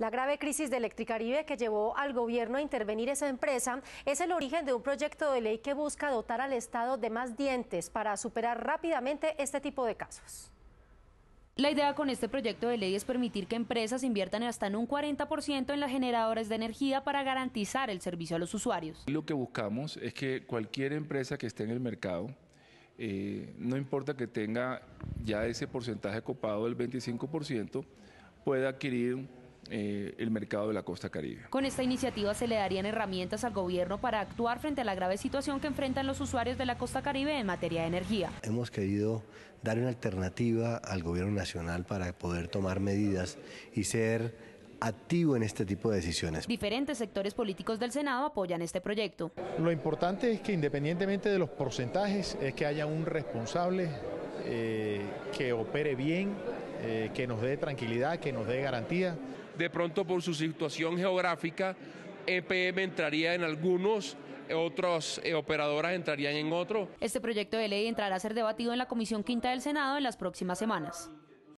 La grave crisis de Electricaribe que llevó al gobierno a intervenir esa empresa es el origen de un proyecto de ley que busca dotar al Estado de más dientes para superar rápidamente este tipo de casos. La idea con este proyecto de ley es permitir que empresas inviertan hasta en un 40% en las generadoras de energía para garantizar el servicio a los usuarios. Lo que buscamos es que cualquier empresa que esté en el mercado, eh, no importa que tenga ya ese porcentaje copado del 25%, pueda adquirir eh, el mercado de la costa caribe. Con esta iniciativa se le darían herramientas al gobierno para actuar frente a la grave situación que enfrentan los usuarios de la costa caribe en materia de energía. Hemos querido dar una alternativa al gobierno nacional para poder tomar medidas y ser activo en este tipo de decisiones. Diferentes sectores políticos del Senado apoyan este proyecto. Lo importante es que independientemente de los porcentajes, es que haya un responsable eh, que opere bien eh, que nos dé tranquilidad, que nos dé garantía. De pronto por su situación geográfica, EPM entraría en algunos eh, otras eh, operadoras entrarían en otro. Este proyecto de ley entrará a ser debatido en la Comisión Quinta del Senado en las próximas semanas.